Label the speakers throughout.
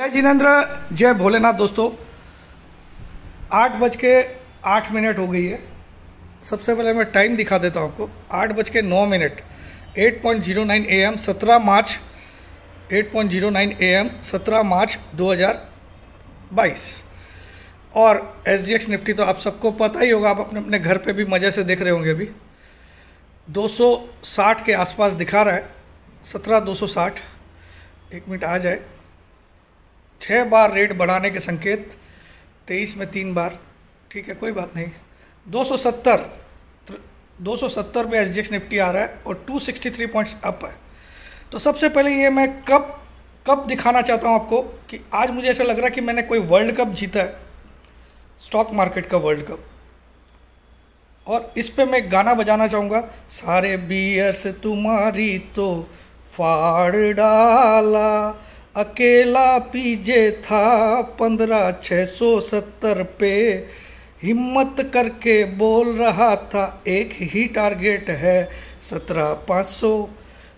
Speaker 1: जय जिनेन्द्र जय भोलेनाथ दोस्तों आठ बज के आठ मिनट हो गई है सबसे पहले मैं टाइम दिखा देता हूँ आपको आठ बज के नौ minute eight point zero nine A M सत्रह मार्च eight point zero nine A M सत्रह मार्च दो हज़ार बाईस और एस डी एक्स निफ्टी तो आप सबको पता ही होगा आप अपने अपने घर पे भी मज़े से देख रहे होंगे अभी 260 के आसपास दिखा रहा है सत्रह दो सौ साठ एक मिनट आ जाए छः बार रेट बढ़ाने के संकेत तेईस में तीन बार ठीक है कोई बात नहीं 270 270 पे एस निफ्टी आ रहा है और 263 पॉइंट्स अप है तो सबसे पहले ये मैं कब कब दिखाना चाहता हूँ आपको कि आज मुझे ऐसा लग रहा है कि मैंने कोई वर्ल्ड कप जीता है स्टॉक मार्केट का वर्ल्ड कप और इस पे मैं गाना बजाना चाहूँगा सारे बियर्स तुम्हारी तो फाड़ डाला अकेला पीजे था पंद्रह छः सौ सत्तर पे हिम्मत करके बोल रहा था एक ही टारगेट है सत्रह पाँच सौ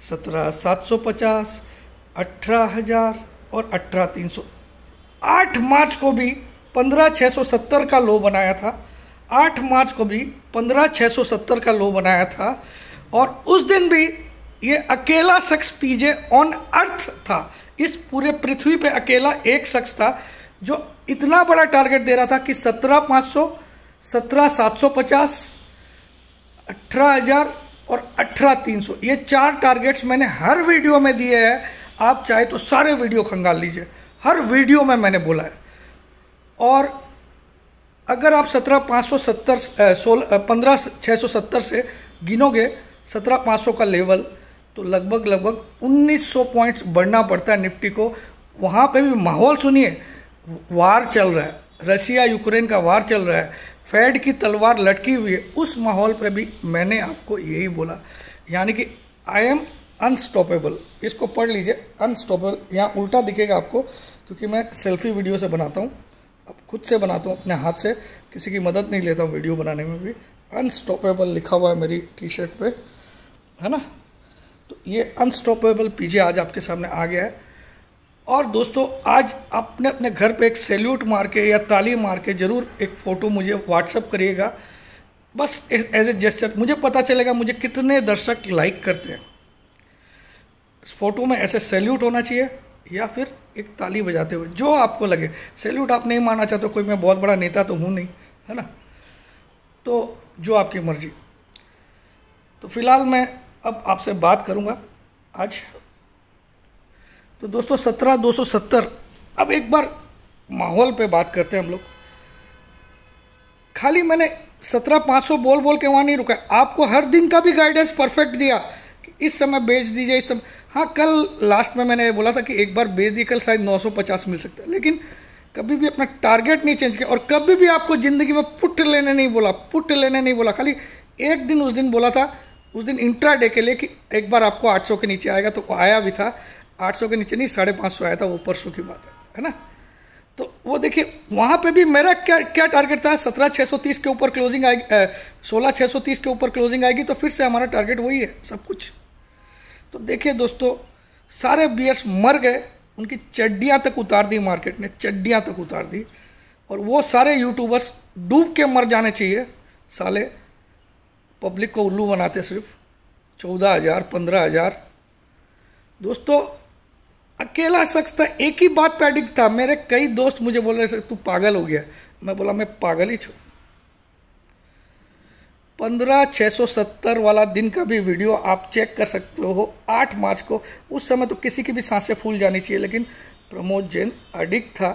Speaker 1: सत्रह सात सौ पचास अठारह हज़ार और अठारह तीन सौ आठ मार्च को भी पंद्रह छः सौ सत्तर का लो बनाया था आठ मार्च को भी पंद्रह छः सौ सत्तर का लो बनाया था और उस दिन भी ये अकेला शख्स पीजे ऑन अर्थ था इस पूरे पृथ्वी पे अकेला एक शख्स था जो इतना बड़ा टारगेट दे रहा था कि सत्रह पाँच सौ सत्रह सात सौ पचास अठारह हज़ार और अठारह तीन सौ ये चार टारगेट्स मैंने हर वीडियो में दिए हैं आप चाहे तो सारे वीडियो खंगाल लीजिए हर वीडियो में मैंने बोला है और अगर आप सत्रह पाँच सौ सत्तर सोलह पंद्रह छः सौ सत्तर से गिनोगे सत्रह पाँच सौ का लेवल तो लगभग लगभग 1900 पॉइंट्स बढ़ना पड़ता है निफ्टी को वहाँ पे भी माहौल सुनिए वार चल रहा है रशिया यूक्रेन का वार चल रहा है फेड की तलवार लटकी हुई है उस माहौल पे भी मैंने आपको यही बोला यानी कि आई एम अनस्टॉपेबल इसको पढ़ लीजिए अनस्टॉपेबल यहाँ उल्टा दिखेगा आपको क्योंकि मैं सेल्फी वीडियो से बनाता हूँ अब खुद से बनाता हूँ अपने हाथ से किसी की मदद नहीं लेता हूँ वीडियो बनाने में भी अनस्टॉपेबल लिखा हुआ है मेरी टी शर्ट पर है ना ये अनस्टॉपेबल पीजे आज आपके सामने आ गया है और दोस्तों आज अपने अपने घर पे एक सैल्यूट मार के या ताली मार के ज़रूर एक फ़ोटो मुझे व्हाट्सअप करिएगा बस एज ए जेस्टर मुझे पता चलेगा मुझे कितने दर्शक लाइक करते हैं फ़ोटो में ऐसे सैल्यूट होना चाहिए या फिर एक ताली बजाते हुए जो आपको लगे सैल्यूट आप नहीं मानना चाहते कोई मैं बहुत बड़ा नेता तो हूँ नहीं है ना तो जो आपकी मर्जी तो फिलहाल मैं अब आपसे बात करूंगा आज तो दोस्तों सत्रह दो सौ सत्तर अब एक बार माहौल पे बात करते हैं हम लोग खाली मैंने सत्रह पाँच सौ बोल बोल के वहाँ नहीं रुका आपको हर दिन का भी गाइडेंस परफेक्ट दिया कि इस समय बेच दीजिए इस समय हाँ कल लास्ट में मैंने बोला था कि एक बार बेच दी कल शायद नौ सौ पचास मिल सकता है लेकिन कभी भी अपना टारगेट नहीं चेंज किया और कभी भी आपको ज़िंदगी में पुट लेने नहीं बोला पुट लेने नहीं बोला खाली एक दिन उस दिन बोला था उस दिन इंट्रा डे के लिए कि एक बार आपको 800 के नीचे आएगा तो आया भी था 800 के नीचे नहीं साढ़े पाँच आया था वो परसों की बात है है ना तो वो देखिए वहाँ पे भी मेरा क्या क्या टारगेट था सत्रह छः सौ तीस के ऊपर क्लोजिंग आएगी सोलह छः सौ तीस के ऊपर क्लोजिंग आएगी तो फिर से हमारा टारगेट वही है सब कुछ तो देखिए दोस्तों सारे बियर्स मर गए उनकी चड्डियाँ तक उतार दी मार्केट ने चड्डियाँ तक उतार दी और वो सारे यूट्यूबर्स डूब के मर जाने चाहिए साले पब्लिक को उल्लू बनाते सिर्फ चौदह हज़ार पंद्रह हज़ार दोस्तों अकेला शख्स था एक ही बात पे अडिक था मेरे कई दोस्त मुझे बोल रहे थे तू पागल हो गया मैं बोला मैं पागल ही छू पंद्रह छः सौ सत्तर वाला दिन का भी वीडियो आप चेक कर सकते हो आठ मार्च को उस समय तो किसी की भी सांसें फूल जानी चाहिए लेकिन प्रमोद जैन अडिक्ट था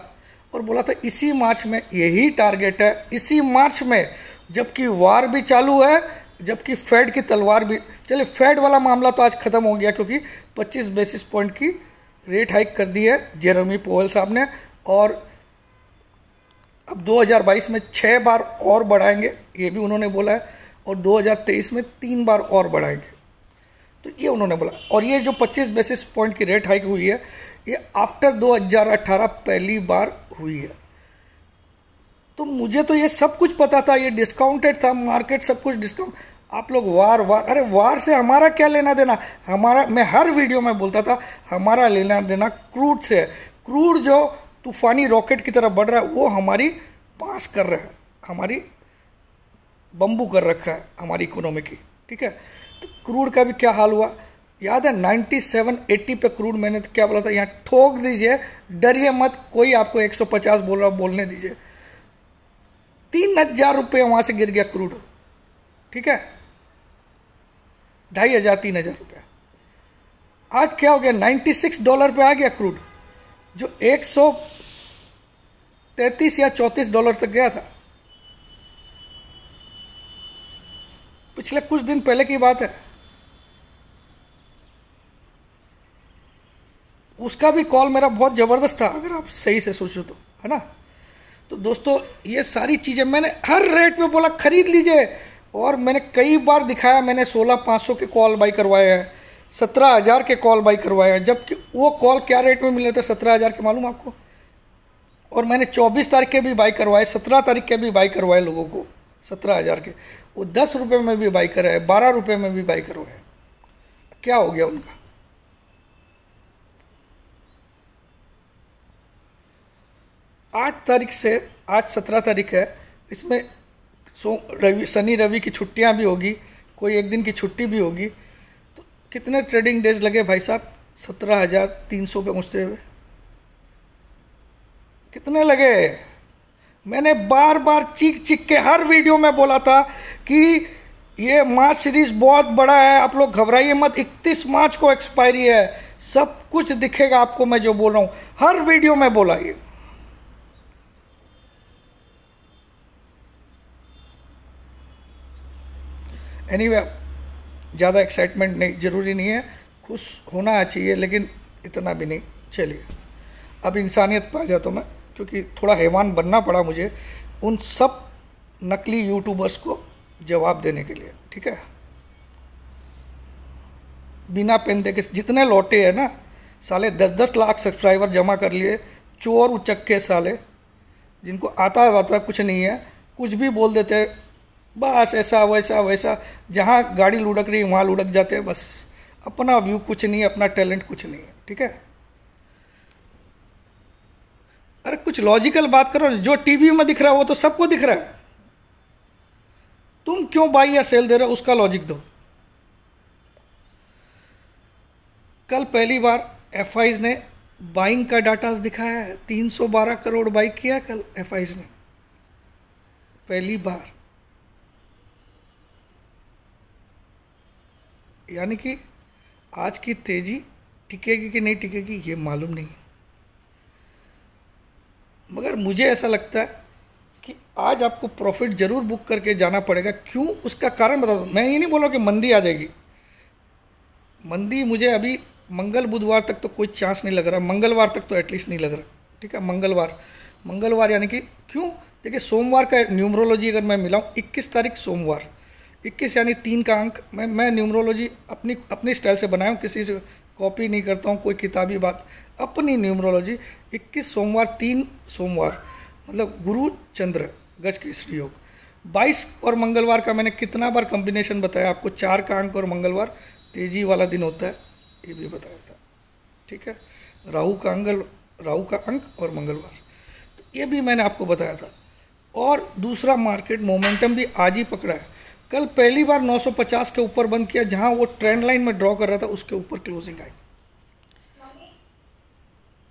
Speaker 1: और बोला था इसी मार्च में यही टारगेट है इसी मार्च में जबकि वार भी चालू है जबकि फेड की तलवार भी चलिए फेड वाला मामला तो आज ख़त्म हो गया क्योंकि 25 बेसिस पॉइंट की रेट हाइक कर दी है जेरमी पोवल साहब ने और अब 2022 में छः बार और बढ़ाएंगे ये भी उन्होंने बोला है और 2023 में तीन बार और बढ़ाएंगे तो ये उन्होंने बोला और ये जो 25 बेसिस पॉइंट की रेट हाइक हुई है ये आफ्टर 2018 पहली बार हुई है तो मुझे तो ये सब कुछ पता था ये डिस्काउंटेड था मार्केट सब कुछ डिस्काउंट आप लोग वार वार अरे वार से हमारा क्या लेना देना हमारा मैं हर वीडियो में बोलता था हमारा लेना देना क्रूड से क्रूड जो तूफानी रॉकेट की तरह बढ़ रहा है वो हमारी पास कर रहा है हमारी बम्बू कर रखा है हमारी इकोनॉमी की ठीक है तो क्रूड का भी क्या हाल हुआ याद है 97 80 पे क्रूड मैंने तो क्या बोला था यहाँ ठोक दीजिए डरिए मत कोई आपको 150 बोल रहा बोलने दीजिए तीन हजार रुपये वहां से गिर गया क्रूड ठीक है ढाई हजार तीन हजार रुपया आज क्या हो गया नाइन्टी सिक्स डॉलर पे आ गया क्रूड जो एक सौ तैतीस या चौंतीस डॉलर तक गया था पिछले कुछ दिन पहले की बात है उसका भी कॉल मेरा बहुत ज़बरदस्त था अगर आप सही से सोचो तो है ना तो दोस्तों ये सारी चीज़ें मैंने हर रेट पे बोला ख़रीद लीजिए और मैंने कई बार दिखाया मैंने सोलह पाँच सौ के कॉल बाई करवाए हैं सत्रह हज़ार के कॉल बाई करवाए हैं जबकि वो कॉल क्या रेट में मिल रहे थे सत्रह हज़ार के मालूम आपको और मैंने चौबीस तारीख के भी बाई करवाए सत्रह तारीख के भी बाई करवाए लोगों को सत्रह हज़ार के वो दस रुपये में भी बाई कराए बारह रुपये में भी बाई करवाए क्या हो गया उनका आठ तारीख से आज सत्रह तारीख है इसमें सो रवि शनि रवि की छुट्टियां भी होगी कोई एक दिन की छुट्टी भी होगी तो कितने ट्रेडिंग डेज लगे भाई साहब सत्रह हज़ार तीन सौ पहुँचते हुए कितने लगे मैंने बार बार चीख चीख के हर वीडियो में बोला था कि ये मार्च सीरीज बहुत बड़ा है आप लोग घबराइए मत 31 मार्च को एक्सपायरी है सब कुछ दिखेगा आपको मैं जो बोल रहा हूँ हर वीडियो में बोला ये एनी anyway, ज़्यादा एक्साइटमेंट नहीं ज़रूरी नहीं है खुश होना चाहिए लेकिन इतना भी नहीं चलिए अब इंसानियत पर आ जाता हूँ मैं क्योंकि थोड़ा हैवान बनना पड़ा मुझे उन सब नकली यूट्यूबर्स को जवाब देने के लिए ठीक है बिना पेन देखे जितने लौटे हैं ना साले दस दस लाख सब्सक्राइबर जमा कर लिए चोर उचक्के साले जिनको आता है वाता कुछ नहीं है कुछ भी बोल देते हैं बस ऐसा वैसा वैसा जहाँ गाड़ी लुढ़क रही वहाँ लुढ़क जाते हैं बस अपना व्यू कुछ नहीं अपना टैलेंट कुछ नहीं है ठीक है अरे कुछ लॉजिकल बात करो जो टीवी में दिख रहा है वो तो सबको दिख रहा है तुम क्यों बाई या सेल दे रहे हो उसका लॉजिक दो कल पहली बार एफ ने बाइंग का डाटा दिखाया है तीन करोड़ बाइक किया कल एफ ने पहली बार यानी कि आज की तेज़ी टिकेगी कि नहीं टिकेगी ये मालूम नहीं मगर मुझे ऐसा लगता है कि आज आपको प्रॉफिट ज़रूर बुक करके जाना पड़ेगा क्यों उसका कारण बता दूँ मैं ये नहीं बोल रहा कि मंदी आ जाएगी मंदी मुझे अभी मंगल बुधवार तक तो कोई चांस नहीं लग रहा मंगलवार तक तो एटलीस्ट नहीं लग रहा ठीक है मंगलवार मंगलवार यानी कि क्यों देखिए सोमवार का न्यूमरोलॉजी अगर मैं मिलाऊँ 21 तारीख सोमवार इक्कीस यानी तीन का अंक मैं मैं न्यूमरोलॉजी अपनी अपनी स्टाइल से बनाया हूँ किसी से कॉपी नहीं करता हूँ कोई किताबी बात अपनी न्यूमरोलॉजी इक्कीस सोमवार तीन सोमवार मतलब गुरु चंद्र गज के योग बाईस और मंगलवार का मैंने कितना बार कॉम्बिनेशन बताया आपको चार का अंक और मंगलवार तेजी वाला दिन होता है ये भी बताया था ठीक है राहु का अंगल राहु का अंक और मंगलवार तो ये भी मैंने आपको बताया था और दूसरा मार्केट मोमेंटम भी आज ही पकड़ा है कल पहली बार 950 के ऊपर बंद किया जहां वो ट्रेंड लाइन में ड्रॉ कर रहा था उसके ऊपर क्लोजिंग आई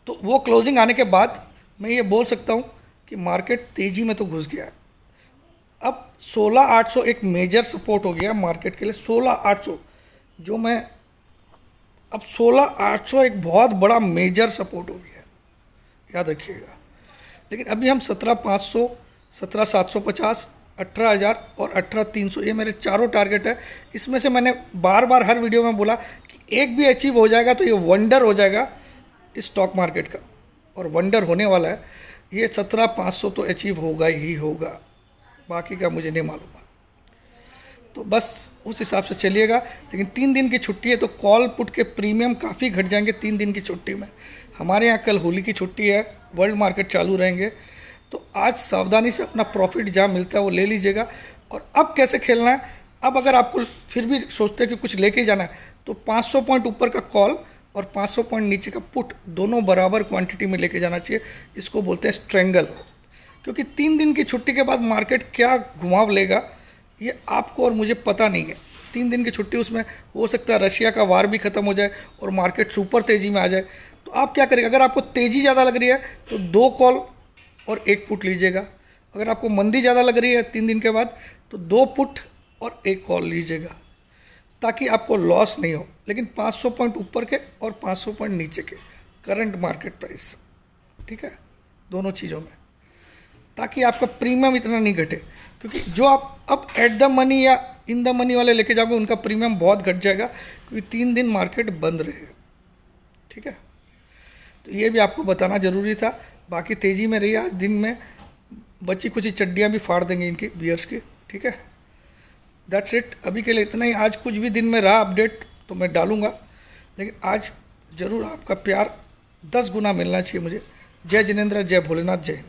Speaker 1: तो वो क्लोजिंग आने के बाद मैं ये बोल सकता हूँ कि मार्केट तेज़ी में तो घुस गया है अब 16800 एक मेजर सपोर्ट हो गया मार्केट के लिए 16800 जो मैं अब 16800 एक बहुत बड़ा मेजर सपोर्ट हो गया याद रखिएगा लेकिन अभी हम 17500 17750 अठारह हज़ार और अठारह तीन सौ ये मेरे चारों टारगेट है इसमें से मैंने बार बार हर वीडियो में बोला कि एक भी अचीव हो जाएगा तो ये वंडर हो जाएगा इस स्टॉक मार्केट का और वंडर होने वाला है ये सत्रह पाँच सौ तो अचीव होगा ही होगा बाकी का मुझे नहीं मालूम तो बस उस हिसाब से चलिएगा लेकिन तीन दिन की छुट्टी है तो कॉल पुट के प्रीमियम काफ़ी घट जाएंगे तीन दिन की छुट्टी में हमारे यहाँ कल होली की छुट्टी है वर्ल्ड मार्केट चालू रहेंगे तो आज सावधानी से अपना प्रॉफिट जहाँ मिलता है वो ले लीजिएगा और अब कैसे खेलना है अब अगर आपको फिर भी सोचते हैं कि कुछ लेके जाना है तो 500 पॉइंट ऊपर का कॉल और 500 पॉइंट नीचे का पुट दोनों बराबर क्वांटिटी में लेके जाना चाहिए इसको बोलते हैं स्ट्रेंगल क्योंकि तीन दिन की छुट्टी के बाद मार्केट क्या घुमाव लेगा ये आपको और मुझे पता नहीं है तीन दिन की छुट्टी उसमें हो सकता है रशिया का वार भी ख़त्म हो जाए और मार्केट सुपर तेज़ी में आ जाए तो आप क्या करेंगे अगर आपको तेज़ी ज़्यादा लग रही है तो दो कॉल और एक पुट लीजिएगा अगर आपको मंदी ज़्यादा लग रही है तीन दिन के बाद तो दो पुट और एक कॉल लीजिएगा ताकि आपको लॉस नहीं हो लेकिन 500 पॉइंट ऊपर के और 500 पॉइंट नीचे के करंट मार्केट प्राइस ठीक है दोनों चीज़ों में ताकि आपका प्रीमियम इतना नहीं घटे क्योंकि जो आप अब एट द मनी या इन द मनी वाले लेके जाओगे उनका प्रीमियम बहुत घट जाएगा क्योंकि तीन दिन मार्केट बंद रहेगा ठीक है तो ये भी आपको बताना ज़रूरी था बाकी तेज़ी में रही आज दिन में बची कुछ चड्डियाँ भी फाड़ देंगे इनके बियर्स के ठीक है दैट्स इट अभी के लिए इतना ही आज कुछ भी दिन में रहा अपडेट तो मैं डालूँगा लेकिन आज ज़रूर आपका प्यार दस गुना मिलना चाहिए मुझे जय जिनेन्द्र जय भोलेनाथ जय